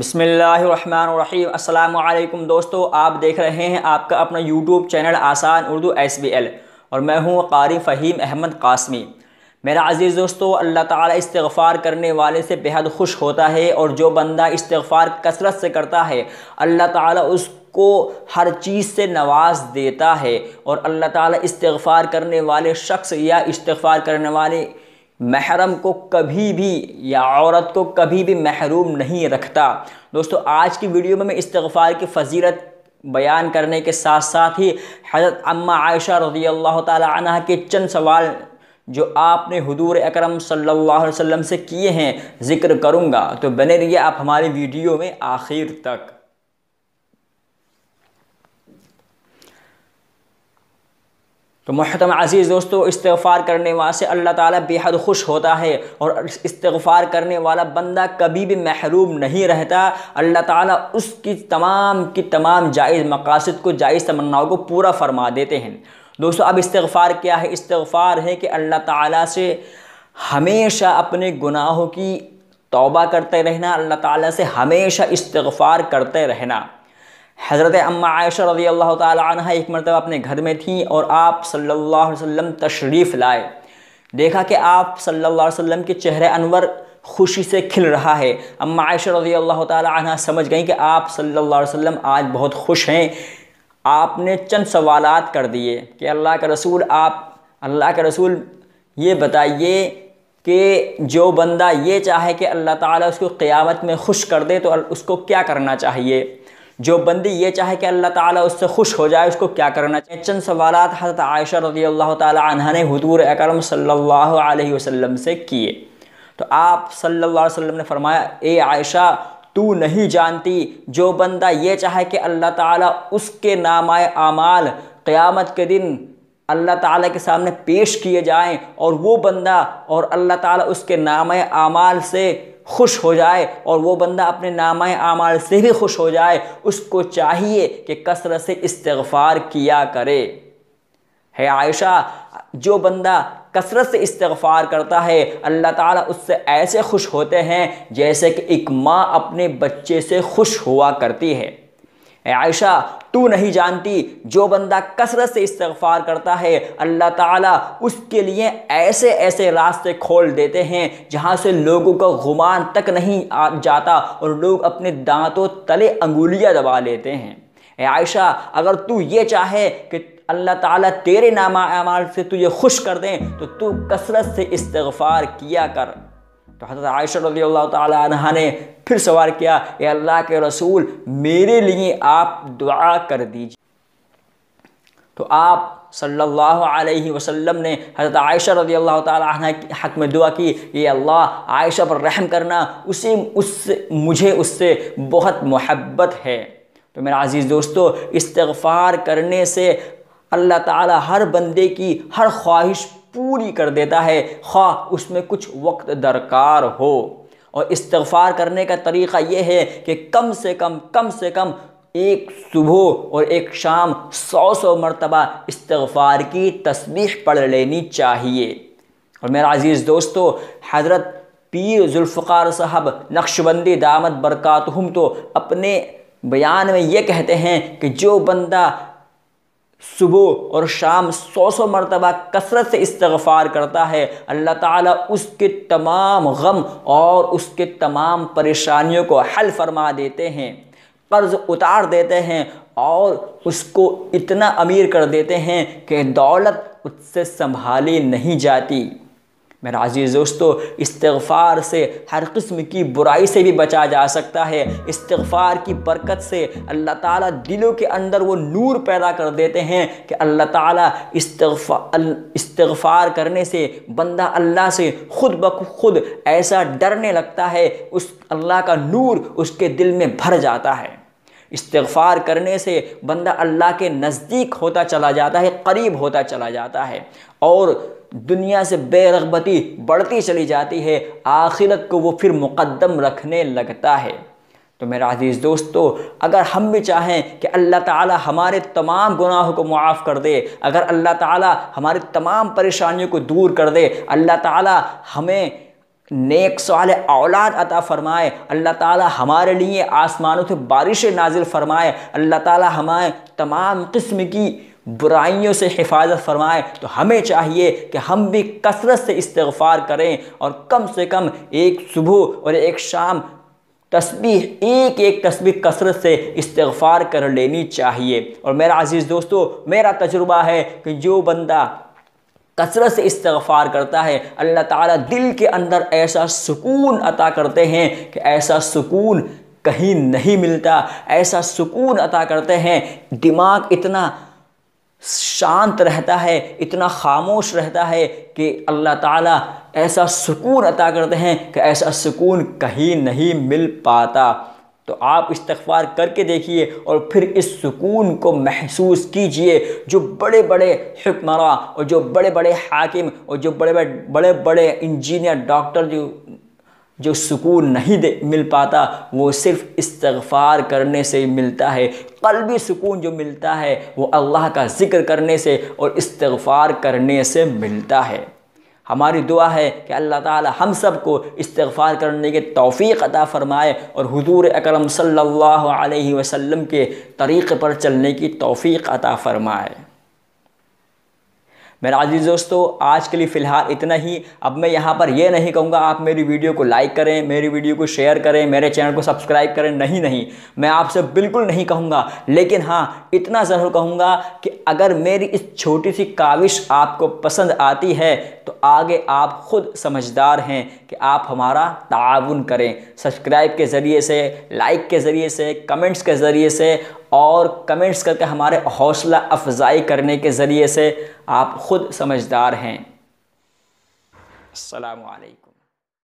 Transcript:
अस्सलाम अल्लाम दोस्तों आप देख रहे हैं आपका अपना यूट्यूब चैनल आसान उर्दू एस बी एल और मैं हूँ कारी फ़हीम अहमद कासमी मेरा अज़ीज़ दोस्तों अल्लाह ताला इस्तफार करने वाले से बेहद खुश होता है और जो बंदा इस्तगफ़ार कसरत से करता है अल्लाह ताला उस को हर चीज़ से नवाज देता है और अल्लाह ताला इस्तफार करने वाले शख्स या इस्तगफ़ार करने वाले महरम को कभी भी या औरत को कभी भी महरूम नहीं रखता दोस्तों आज की वीडियो में मैं इस्तफ़ार की फजीलत बयान करने के साथ साथ ही हज़रत अम्मा आयशा रजी अल्लाह तह के चंद सवाल जो आपने हजूर अकरम सल्लल्लाहु अलैहि वसल्लम से किए हैं ज़िक्र करूँगा तो बने रहिए आप हमारी वीडियो में आखिर तक तो महतम अज़ीज़ दोस्तों इस्तफ़ार करने वाले से अल्लाह ताला बेहद खुश होता है और इस्तफ़ार करने वाला बंदा कभी भी महरूम नहीं रहता अल्लाह ताला उसकी तमाम की तमाम जायज़ मकासद को जायज़ तमन्नाओं को पूरा फरमा देते हैं दोस्तों अब इस्तफ़ार क्या है इस्तफ़ार है कि अल्लाह ताला से हमेशा अपने गुनाहों की तौबा करते रहना अल्लाह ताला से हमेशा इस्तफ़ार करते रहना हज़रत अम्मा आयशा रजी अल्लाह तह एक मरतबा अपने घर में थी और आप सल्लल्लाहु अलैहि वसल्लम तशरीफ़ लाए देखा कि आप सल्लल्लाहु अलैहि वसल्लम के चेहरे अनवर खुशी से खिल रहा है अम्मा आयशा रजी अल्लाह तह समझ गई कि आप सल्लल्लाहु अलैहि वसल्लम आज बहुत खुश हैं आपने चंद सवाल कर दिए कि अल्लाह के रसूल आप अल्लाह के रसूल ये बताइए कि जो बंदा ये चाहे कि अल्लाह ताला उसको क़ियामत में खुश कर दे तो उसको क्या करना चाहिए जो बंदी ये चाहे कि अल्लाह ताला उससे खुश हो जाए उसको क्या करना चाहिए चंद सवाल हज़रत आयशा रजी अल्लाह तह ने हजूर अकरम सल्लल्लाहु अलैहि वसल्लम से किए तो आप सल्लल्लाहु अलैहि वसल्लम ने फरमाया ए आयशा तू नहीं जानती जो बंदा ये चाहे कि अल्लाह ताला उसके नामाए आमाल क़यामत के दिन अल्लाह ताला के सामने पेश किए जाएं और वो बंदा और अल्लाह ताला उसके नामाए आमाल से खुश हो जाए और वो बंदा अपने नामाय आमाल से भी खुश हो जाए उसको चाहिए कि कसरत से इस्तफ़ार किया करे है आयशा जो बंदा कसरत से इस्तफ़ार करता है अल्लाह ताला उससे ऐसे खुश होते हैं जैसे कि एक माँ अपने बच्चे से खुश हुआ करती है आयशा तू नहीं जानती जो बंदा कसरत से इस्तफ़ार करता है अल्लाह ताला उसके लिए ऐसे ऐसे रास्ते खोल देते हैं जहाँ से लोगों का गुमान तक नहीं आ जाता और लोग अपने दांतों तले अंगुलियाँ दबा लेते हैं आयशा अगर तू ये चाहे कि अल्लाह ताला तेरे नामा अमाल से तुझे खुश कर दें तो तू कसरत से इस्तफ़ार किया कर तो हज़रत आयशा रजी अल्लाह तहा ने फिर सवाल किया ए अल्लाह के रसूल मेरे लिए आप दुआ कर दीजिए तो आप सल्लल्लाहु अलैहि वसल्लम ने हज़रत आयशा रजी अल्लाह तह हक़ में दुआ की ये अल्लाह आयशा पर रहम करना उसी उससे मुझे उससे बहुत मोहब्बत है तो मेरा अज़ीज़ दोस्तों इस्तफ़ार करने से अल्लाह ताला हर बंदे की हर ख्वाहिश पूरी कर देता है खा उसमें कुछ वक्त दरकार हो और इस्तफ़ार करने का तरीक़ा यह है कि कम से कम कम से कम एक सुबह और एक शाम सौ सौ मरतबा इस्तफ़ार की तस्बीह पढ़ लेनी चाहिए और मेरा अज़ीज़ दोस्तों हज़रत पीर जुल्फ़ार साहब नक्शबंदी दामद बरक़ातहम तो अपने बयान में ये कहते हैं कि जो बंदा सुबह और शाम सौ सौ मरतबा कसरत से इस्तफ़ार करता है अल्लाह ताला उसके तमाम गम और उसके तमाम परेशानियों को हल फरमा देते हैं कर्ज़ उतार देते हैं और उसको इतना अमीर कर देते हैं कि दौलत उससे संभाली नहीं जाती मेरा अजीज़ दोस्तों इस्तफ़ार से हर किस्म की बुराई से भी बचा जा सकता है इस्तफ़ार की बरकत से अल्लाह ताला दिलों के अंदर वो नूर पैदा कर देते हैं कि अल्लाह ताला इस्तफ़ार करने से बंदा अल्लाह से खुद ब खुद ऐसा डरने लगता है उस अल्लाह का नूर उसके दिल में भर जाता है इस्तफ़ार करने से बंदा अल्लाह के नज़दीक होता चला जाता है करीब होता चला जाता है और दुनिया से बेरगबती बढ़ती चली जाती है आखिरत को वो फिर मुकदम रखने लगता है तो मेरा अजीज़ दोस्तों अगर हम भी चाहें कि अल्लाह ताला हमारे तमाम गुनाहों को मुआफ़ कर दे अगर अल्लाह ताला हमारी तमाम परेशानियों को दूर कर दे अल्लाह ताला हमें नेक साल औलाद अता फ़रमाए अल्लाह ताला हमारे लिए आसमानों से बारिश नाजिल फ़रमाए अल्लाह ताला हमारे तमाम किस्म की बुराइयों से हिफाजत फरमाएं तो हमें चाहिए कि हम भी कसरत से इस्तफ़ार करें और कम से कम एक सुबह और एक शाम तस्बीह एक एक तस्बीह कसरत से इस्तफ़ार कर लेनी चाहिए और मेरा अज़ीज़ दोस्तों मेरा तजुर्बा है कि जो बंदा कसरत से इस्तफ़ार करता है अल्लाह ताला दिल के अंदर ऐसा सुकून अता करते हैं कि ऐसा सुकून कहीं नहीं मिलता ऐसा सुकून अता करते हैं दिमाग इतना शांत रहता है इतना खामोश रहता है कि अल्लाह ताला ऐसा सुकून अता करते हैं कि ऐसा सुकून कहीं नहीं मिल पाता तो आप इस्तफार करके देखिए और फिर इस सुकून को महसूस कीजिए जो बड़े बड़े हुक्मरान और जो बड़े बड़े हाकिम और जो बड़े बड़े बड़े बड़े इंजीनियर डॉक्टर जो जो सुकून नहीं दे मिल पाता वो सिर्फ इस्तगफार करने से ही मिलता है कलबी सुकून जो मिलता है वो अल्लाह का ज़िक्र करने से और इस्तगफार करने से मिलता है हमारी दुआ है कि अल्लाह ताला हम सब को इस्तफ़ार करने के तौफीक अता फ़रमाए और हुजूर अकरम सल्लल्लाहु अलैहि वसल्लम के तरीक़े पर चलने की तौफीक अता फ़रमाए मेरा आजीज दोस्तों आज के लिए फ़िलहाल इतना ही अब मैं यहाँ पर यह नहीं कहूँगा आप मेरी वीडियो को लाइक करें मेरी वीडियो को शेयर करें मेरे चैनल को सब्सक्राइब करें नहीं नहीं मैं आपसे बिल्कुल नहीं कहूँगा लेकिन हाँ इतना ज़रूर कहूँगा कि अगर मेरी इस छोटी सी काविश आपको पसंद आती है तो आगे आप खुद समझदार हैं कि आप हमारा ताउन करें सब्सक्राइब के ज़रिए से लाइक के ज़रिए से कमेंट्स के ज़रिए से और कमेंट्स करके हमारे हौसला अफजाई करने के ज़रिए से आप खुद खुद समझदार हैं अलैक्